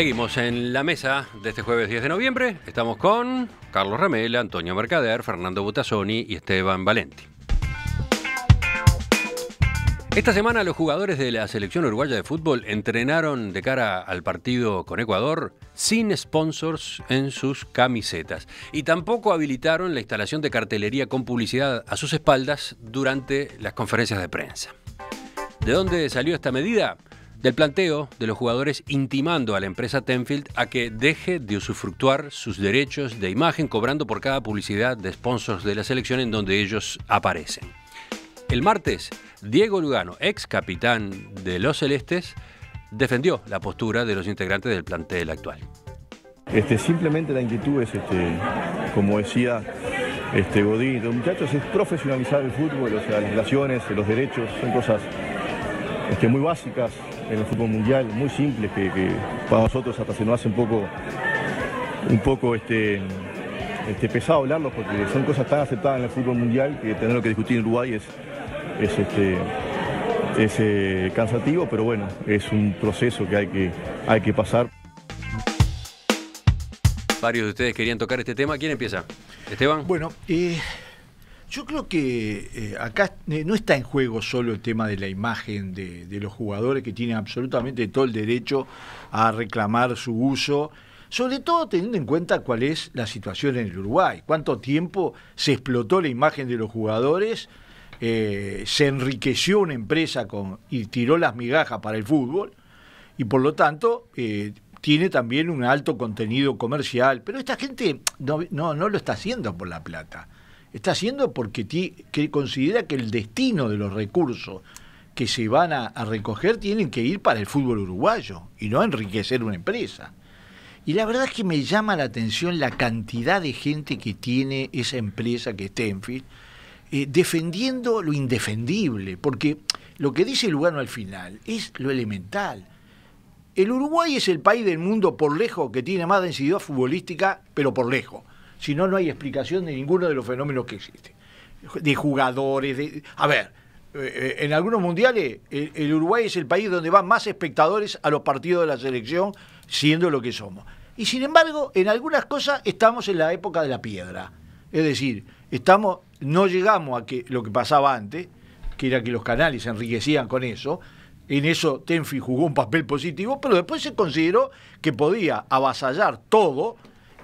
Seguimos en la mesa de este jueves 10 de noviembre. Estamos con Carlos Ramela, Antonio Mercader, Fernando Butazzoni y Esteban Valenti. Esta semana los jugadores de la selección uruguaya de fútbol entrenaron de cara al partido con Ecuador sin sponsors en sus camisetas y tampoco habilitaron la instalación de cartelería con publicidad a sus espaldas durante las conferencias de prensa. ¿De dónde salió esta medida? del planteo de los jugadores intimando a la empresa Tenfield a que deje de usufructuar sus derechos de imagen cobrando por cada publicidad de sponsors de la selección en donde ellos aparecen. El martes, Diego Lugano, ex capitán de los Celestes, defendió la postura de los integrantes del plantel actual. Este, simplemente la inquietud es, este, como decía este, Godín, los muchachos, es profesionalizar el fútbol, o sea, las relaciones, los derechos, son cosas muy básicas en el fútbol mundial, muy simples, que, para nosotros hasta se nos hace un poco, un poco este, este, pesado hablarlos porque son cosas tan aceptadas en el fútbol mundial que tenerlo que discutir en Uruguay es, este, eh, cansativo, pero bueno, es un proceso que hay que, hay que pasar. Varios de ustedes querían tocar este tema. ¿Quién empieza? Esteban. Bueno, y... Yo creo que eh, acá eh, no está en juego solo el tema de la imagen de, los jugadores que tienen absolutamente todo el derecho a reclamar su uso, sobre todo teniendo en cuenta cuál es la situación en el Uruguay, cuánto tiempo se explotó la imagen de los jugadores, eh, se enriqueció una empresa y tiró las migajas para el fútbol y por lo tanto tiene también un alto contenido comercial, pero esta gente no, no lo está haciendo por la plata Está haciendo porque considera que el destino de los recursos que se van a, recoger tienen que ir para el fútbol uruguayo y no enriquecer una empresa. Y la verdad es que me llama la atención la cantidad de gente que tiene esa empresa que es Tenfield, eh, defendiendo lo indefendible, porque lo que dice Lugano al final es lo elemental. El Uruguay es el país del mundo por lejos que tiene más densidad futbolística, pero por lejos. Si no, no hay explicación de ninguno de los fenómenos que existen. De jugadores, de... A ver, eh, en algunos mundiales el, Uruguay es el país donde van más espectadores a los partidos de la selección, siendo lo que somos. Y sin embargo, en algunas cosas estamos en la época de la piedra. Es decir, estamos, no llegamos a que lo que pasaba antes, que era que los canales se enriquecían con eso. En eso Tenfi jugó un papel positivo, pero después se consideró que podía avasallar todo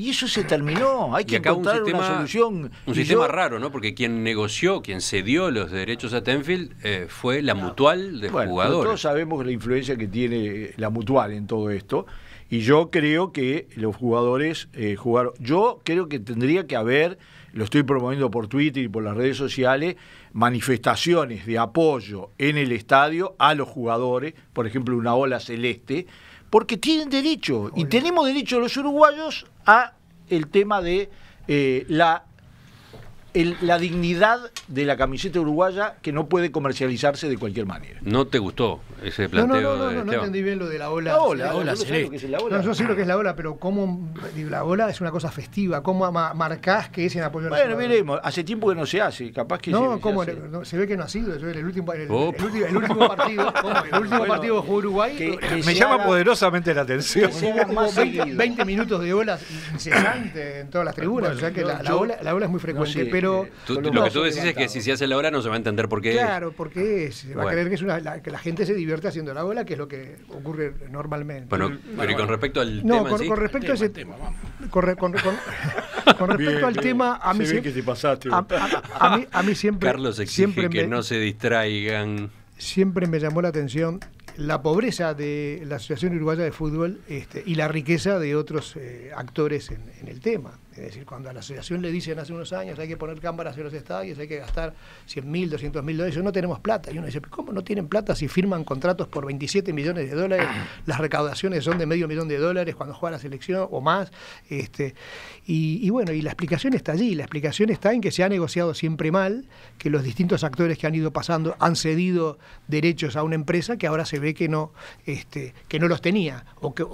y eso se terminó. Hay que encontrar una solución. Un sistema raro, ¿no? Porque quien negoció, quien cedió los derechos a Tenfield eh, fue la mutual de bueno, jugadores. Todos sabemos la influencia que tiene eh, la mutual en todo esto. Y yo creo que los jugadores eh, jugaron. Yo creo que tendría que haber, lo estoy promoviendo por Twitter y por las redes sociales, manifestaciones de apoyo en el estadio a los jugadores. Por ejemplo, una ola celeste porque tienen derecho, y tenemos derecho los uruguayos a el tema de eh, la la dignidad de la camiseta uruguaya que no puede comercializarse de cualquier manera. ¿No te gustó ese planteo? No, no, no, no, entendí bien lo de la ola. La ola, la ola, No, yo sé lo que es la ola, pero cómo la ola es una cosa festiva, cómo marcás que es en apoyo a Bueno, veremos, hace tiempo que no se hace, capaz que No, ¿cómo? se ve que no ha sido, el último, el, último, partido, el último partido Uruguay. me llama poderosamente la atención. 20, minutos de olas Incesante en todas las tribunas, o sea que la, ola, es muy frecuente pero... Eh, lo, que tú decís es que si se hace la ola no se va a entender por qué... Claro, porque es, va a creer que, es la, que la gente se divierte haciendo la ola, que es lo que ocurre normalmente. Bueno, pero y con respecto al tema con, con respecto tema, Con, respecto al tema, a mí... siempre, que pasaste. siempre... Carlos exige que no se distraigan. Siempre me llamó la atención la pobreza de la Asociación Uruguaya de Fútbol este, y la riqueza de otros eh, actores en el tema. Es decir, cuando a la asociación le dicen hace unos años hay que poner cámaras en los estadios, hay que gastar 100.000, mil, 200 mil dólares, no tenemos plata. Y uno dice, ¿cómo no tienen plata si firman contratos por 27 millones de dólares? Las recaudaciones son de medio millón de dólares cuando juega la selección o más. Este, y, bueno, y la explicación está allí. La explicación está en que se ha negociado siempre mal, que los distintos actores que han ido pasando han cedido derechos a una empresa que ahora se ve que no, este, que no los tenía o que,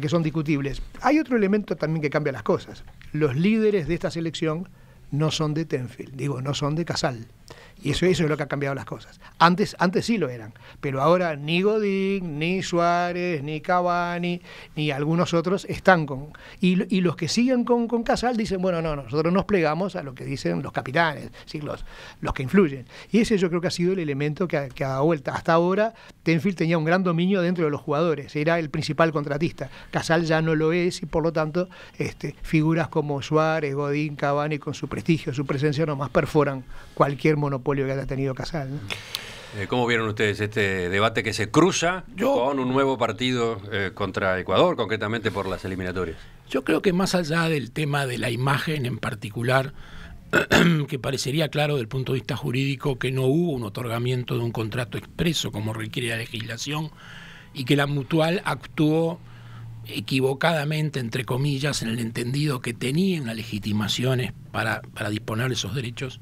que son discutibles. Hay otro elemento también que cambia las cosas los líderes de esta selección no son de Tenfield, digo, no son de Casal. Y eso, es lo que ha cambiado las cosas. Antes, antes sí lo eran, pero ahora ni Godín, ni Suárez, ni Cavani, ni algunos otros están con... Y, los que siguen con, Casal dicen, bueno, no, nosotros nos plegamos a lo que dicen los capitanes, ¿sí? los, que influyen. Y ese yo creo que ha sido el elemento que ha, dado vuelta. Hasta ahora Tenfield tenía un gran dominio dentro de los jugadores, era el principal contratista. Casal ya no lo es y por lo tanto este, figuras como Suárez, Godín, Cavani, con su prestigio, su presencia, nomás perforan cualquier monopolio que ha tenido Casal. Eh, ¿Cómo vieron ustedes este debate que se cruza con un nuevo partido eh, contra Ecuador, concretamente por las eliminatorias? Yo creo que más allá del tema de la imagen en particular, que parecería claro desde el punto de vista jurídico que no hubo un otorgamiento de un contrato expreso como requiere la legislación y que la mutual actuó equivocadamente, entre comillas, en el entendido que tenían las legitimaciones para, para disponer de esos derechos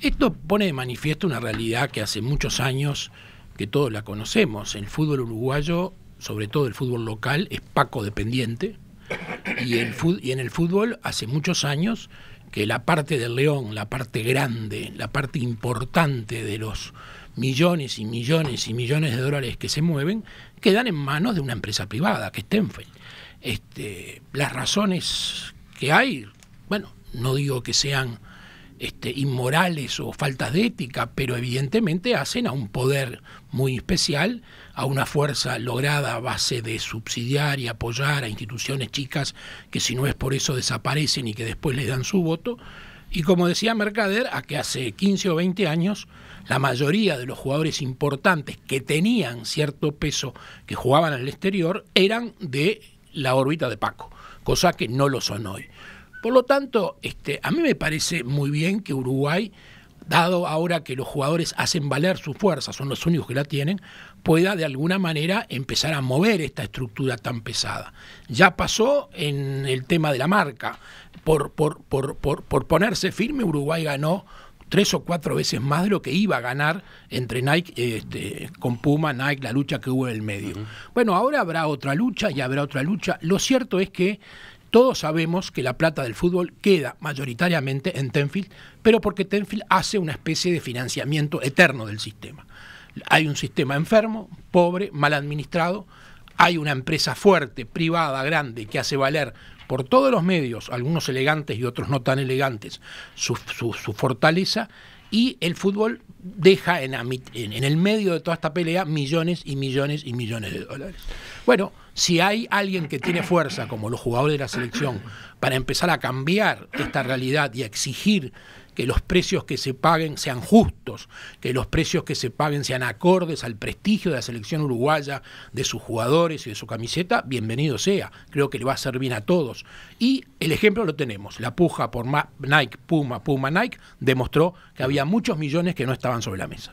esto pone de manifiesto una realidad que hace muchos años que todos la conocemos. El fútbol uruguayo, sobre todo el fútbol local, es paco dependiente. Y, en el fútbol hace muchos años que la parte del león, la parte grande, la parte importante de los millones y millones y millones de dólares que se mueven, quedan en manos de una empresa privada, que es Tenfeld. Este, las razones que hay, bueno, no digo que sean este, inmorales o faltas de ética, pero evidentemente hacen a un poder muy especial, a una fuerza lograda a base de subsidiar y apoyar a instituciones chicas que si no es por eso desaparecen y que después les dan su voto. Y como decía Mercader, a que hace 15 o 20 años la mayoría de los jugadores importantes que tenían cierto peso, que jugaban al exterior, eran de la órbita de Paco, cosa que no lo son hoy. Por lo tanto, este, a mí me parece muy bien que Uruguay, dado ahora que los jugadores hacen valer su fuerza, son los únicos que la tienen, pueda de alguna manera empezar a mover esta estructura tan pesada. Ya pasó en el tema de la marca. Por, por, ponerse firme, Uruguay ganó tres o cuatro veces más de lo que iba a ganar entre Nike, este, con Puma, Nike, la lucha que hubo en el medio. Bueno, ahora habrá otra lucha y habrá otra lucha. Lo cierto es que todos sabemos que la plata del fútbol queda mayoritariamente en Tenfield, pero porque Tenfield hace una especie de financiamiento eterno del sistema. Hay un sistema enfermo, pobre, mal administrado, hay una empresa fuerte, privada, grande, que hace valer por todos los medios, algunos elegantes y otros no tan elegantes, su, fortaleza, y el fútbol deja en, en, el medio de toda esta pelea millones y millones y millones de dólares. Bueno, si hay alguien que tiene fuerza, como los jugadores de la selección, para empezar a cambiar esta realidad y a exigir que los precios que se paguen sean justos, que los precios que se paguen sean acordes al prestigio de la selección uruguaya, de sus jugadores y de su camiseta, bienvenido sea, creo que le va a servir bien a todos. Y el ejemplo lo tenemos, la puja por Nike, Puma, Puma, Nike, demostró que había muchos millones que no estaban sobre la mesa.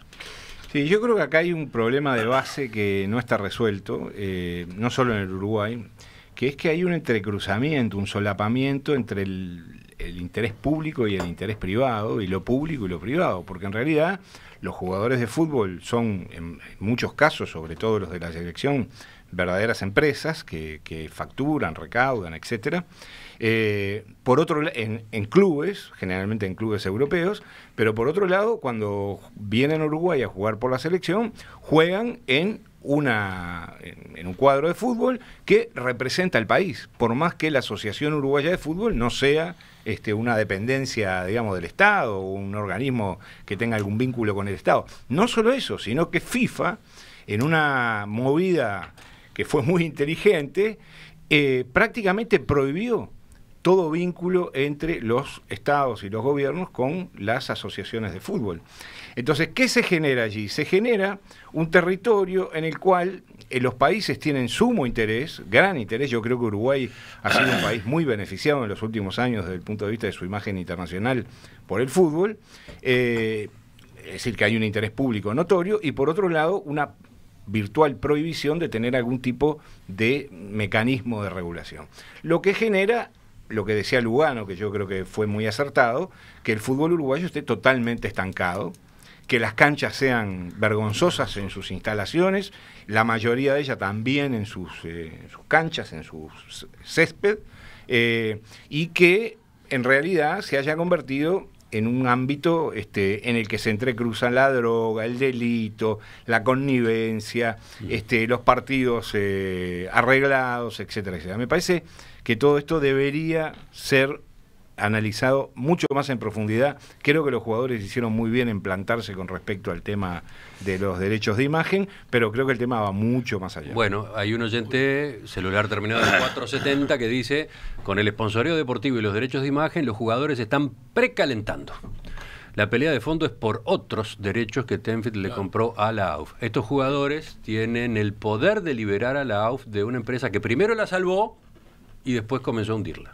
Sí, yo creo que acá hay un problema de base que no está resuelto, eh, no solo en el Uruguay, que es que hay un entrecruzamiento, un solapamiento entre el, el interés público y el interés privado, y lo público y lo privado, porque en realidad los jugadores de fútbol son, en muchos casos, sobre todo los de la selección, verdaderas empresas que, que facturan, recaudan, etcétera eh, por otro en, clubes, generalmente en clubes europeos, pero por otro lado, cuando vienen a Uruguay a jugar por la selección, juegan en una en, un cuadro de fútbol que representa al país, por más que la Asociación Uruguaya de Fútbol no sea este, una dependencia, digamos, del Estado o un organismo que tenga algún vínculo con el Estado. No solo eso, sino que FIFA, en una movida que fue muy inteligente, eh, prácticamente prohibió todo vínculo entre los estados y los gobiernos con las asociaciones de fútbol. Entonces, ¿qué se genera allí? Se genera un territorio en el cual eh, los países tienen sumo interés, gran interés. Yo creo que Uruguay ha sido un país muy beneficiado en los últimos años desde el punto de vista de su imagen internacional por el fútbol. Eh, es decir, que hay un interés público notorio y por otro lado una virtual prohibición de tener algún tipo de mecanismo de regulación. Lo que genera lo que decía Lugano, que yo creo que fue muy acertado, que el fútbol uruguayo esté totalmente estancado, que las canchas sean vergonzosas en sus instalaciones, la mayoría de ellas también en sus, eh, sus canchas, en su césped, eh, y que en realidad se haya convertido en un ámbito este, en el que se entrecruzan la droga, el delito, la connivencia, este, los partidos eh, arreglados, etcétera, etcétera. Me parece que todo esto debería ser analizado mucho más en profundidad. Creo que los jugadores hicieron muy bien en plantarse con respecto al tema de los derechos de imagen, pero creo que el tema va mucho más allá. Bueno, hay un oyente, celular terminado en 470, que dice, con el esponsoreo deportivo y los derechos de imagen, los jugadores están precalentando. La pelea de fondo es por otros derechos que Tenfit le compró a la AUF. Estos jugadores tienen el poder de liberar a la AUF de una empresa que primero la salvó, y después comenzó a hundirla.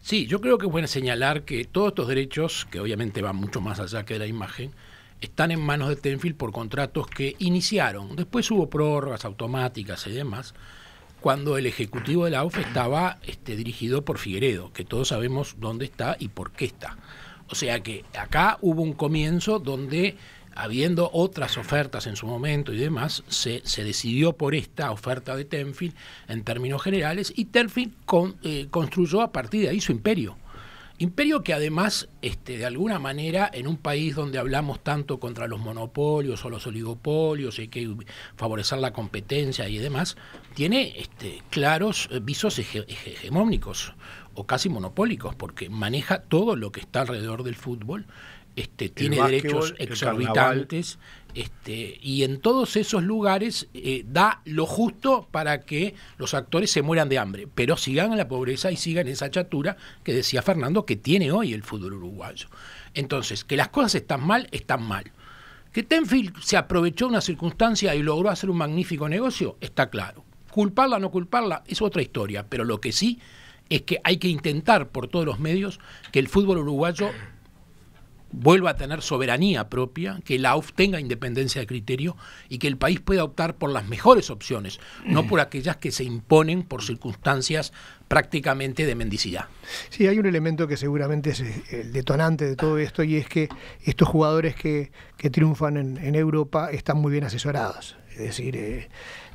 Sí, yo creo que es bueno señalar que todos estos derechos, que obviamente van mucho más allá que la imagen, están en manos de Tenfield por contratos que iniciaron. Después hubo prórrogas automáticas y demás, cuando el ejecutivo de la UF e estaba este, dirigido por Figueredo, que todos sabemos dónde está y por qué está. O sea que acá hubo un comienzo donde habiendo otras ofertas en su momento y demás, se, decidió por esta oferta de Tenfield en términos generales y Tenfield con, eh, construyó a partir de ahí su imperio. Imperio que además, este, de alguna manera, en un país donde hablamos tanto contra los monopolios o los oligopolios, hay que favorecer la competencia y demás, tiene este, claros eh, visos hegemónicos o casi monopólicos, porque maneja todo lo que está alrededor del fútbol este, tiene derechos exorbitantes este, y en todos esos lugares eh, da lo justo para que los actores se mueran de hambre, pero sigan en la pobreza y sigan esa chatura que decía Fernando que tiene hoy el fútbol uruguayo. Entonces, que las cosas están mal, están mal. Que Tenfield se aprovechó una circunstancia y logró hacer un magnífico negocio, está claro. Culparla o no culparla es otra historia, pero lo que sí es que hay que intentar por todos los medios que el fútbol uruguayo vuelva a tener soberanía propia, que la tenga independencia de criterio y que el país pueda optar por las mejores opciones, no por aquellas que se imponen por circunstancias prácticamente de mendicidad. Sí, hay un elemento que seguramente es eh, el detonante de todo esto y es que estos jugadores que, triunfan en, Europa están muy bien asesorados. Es decir, eh,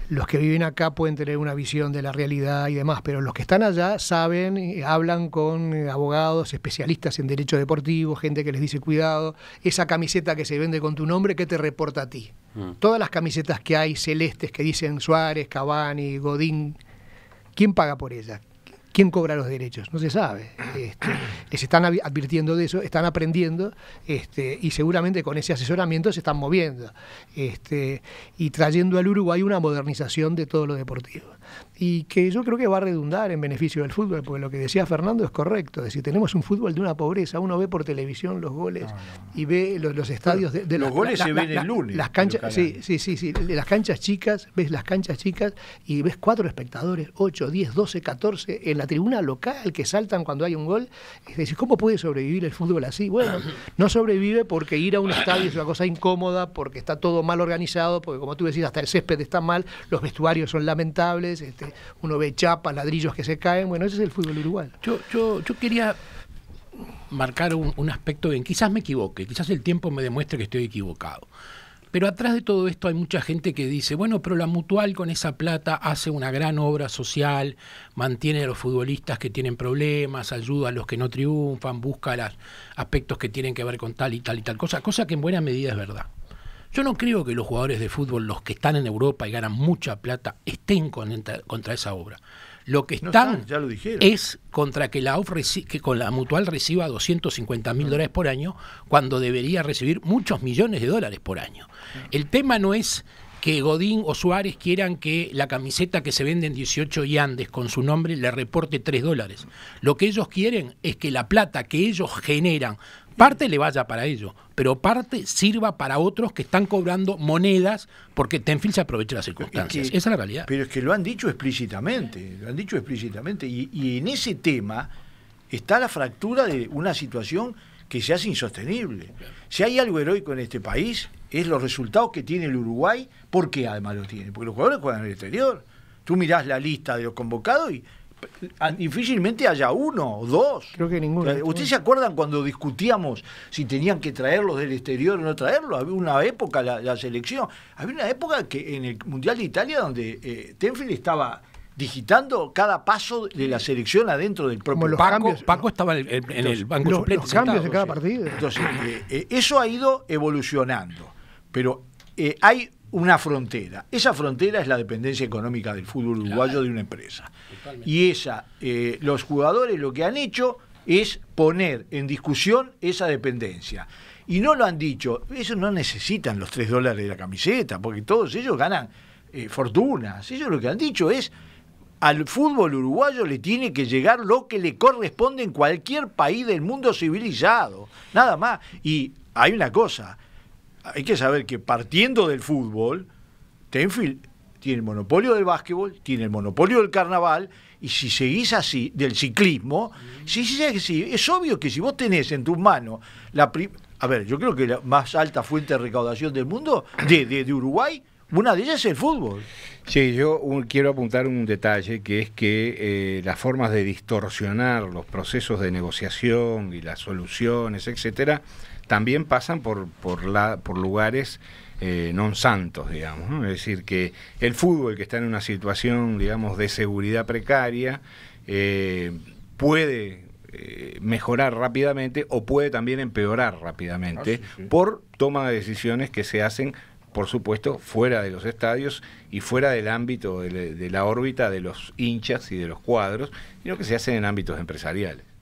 los que viven acá pueden tener una visión de la realidad y demás, pero los que están allá saben, hablan con eh, abogados, especialistas en derecho deportivo, gente que les dice cuidado, esa camiseta que se vende con tu nombre, ¿qué te reporta a ti? Mm. Todas las camisetas que hay celestes que dicen Suárez, Cavani, Godín, ¿quién paga por ellas? ¿Quién cobra los derechos? No se sabe. Este, les están advirtiendo de eso, están aprendiendo este, y seguramente con ese asesoramiento se están moviendo este, y trayendo al Uruguay una modernización de todo lo deportivo y que yo creo que va a redundar en beneficio del fútbol, porque lo que decía Fernando es correcto, es decir, tenemos un fútbol de una pobreza, uno ve por televisión los goles ah, y ve los, estadios de, los goles se ven el lunes. Las canchas, sí, sí, sí, sí, las canchas chicas, ves las canchas chicas y ves cuatro espectadores, ocho, diez, doce, catorce, en la tribuna local que saltan cuando hay un gol, es decir, ¿cómo puede sobrevivir el fútbol así? Bueno, no sobrevive porque ir a un estadio es una cosa incómoda, porque está todo mal organizado, porque como tú decís, hasta el césped está mal, los vestuarios son lamentables, este, uno ve chapas, ladrillos que se caen, bueno, ese es el fútbol uruguayo. Yo, yo, yo quería marcar un, un aspecto bien, quizás me equivoque, quizás el tiempo me demuestre que estoy equivocado. Pero atrás de todo esto hay mucha gente que dice, bueno, pero la mutual con esa plata hace una gran obra social, mantiene a los futbolistas que tienen problemas, ayuda a los que no triunfan, busca los aspectos que tienen que ver con tal y tal y tal cosa, cosa que en buena medida es verdad. Yo no creo que los jugadores de fútbol, los que están en Europa y ganan mucha plata, estén contra, esa obra. Lo que están, es contra que la, que con la mutual reciba 250 mil ah. dólares por año cuando debería recibir muchos millones de dólares por año. Ah. El tema no es que Godín o Suárez quieran que la camiseta que se vende en 18 y Andes con su nombre le reporte 3 dólares. Lo que ellos quieren es que la plata que ellos generan Parte le vaya para ello, pero parte sirva para otros que están cobrando monedas porque Tenfield se aprovecha las circunstancias. Esa es la realidad. Pero es que lo han dicho explícitamente, lo han dicho explícitamente. Y, en ese tema está la fractura de una situación que se hace insostenible. Si hay algo heroico en este país, es los resultados que tiene el Uruguay. ¿Por qué además lo tiene? Porque los jugadores juegan en el exterior. Tú mirás la lista de los convocados y Ah, difícilmente haya uno o dos. Creo que ninguno. Eh, ¿Ustedes se acuerdan cuando discutíamos si tenían que traerlos del exterior o no traerlos? Había una época, la, selección, había una época que en el Mundial de Italia donde eh, Tenfield estaba digitando cada paso de la selección adentro del propio Paco, estaba en, el banco los, los cambios de cada partido. Entonces, eh, eso ha ido evolucionando, pero hay una frontera. Esa frontera es la dependencia económica del fútbol uruguayo de una empresa. Y esa, eh, los jugadores lo que han hecho es poner en discusión esa dependencia. Y no lo han dicho, ellos no necesitan los tres dólares de la camiseta, porque todos ellos ganan eh, fortunas. Ellos lo que han dicho es, al fútbol uruguayo le tiene que llegar lo que le corresponde en cualquier país del mundo civilizado, nada más. Y hay una cosa, hay que saber que partiendo del fútbol, Tenfield tiene el monopolio del básquetbol, tiene el monopolio del carnaval, y si seguís así, del ciclismo, sí sí sí es obvio que si vos tenés en tus manos la a ver, yo creo que la más alta fuente de recaudación del mundo, de, de, Uruguay, una de ellas es el fútbol. Sí, yo quiero apuntar un detalle que es que eh, las formas de distorsionar los procesos de negociación y las soluciones, etcétera, también pasan por, por, la, por lugares eh, non santos, digamos. Es decir, que el fútbol que está en una situación, digamos, de seguridad precaria, eh, puede eh, mejorar rápidamente o puede también empeorar rápidamente ah, por toma de decisiones que se hacen por supuesto, fuera de los estadios y fuera del ámbito de la órbita de los hinchas y de los cuadros, sino que se hacen en ámbitos empresariales.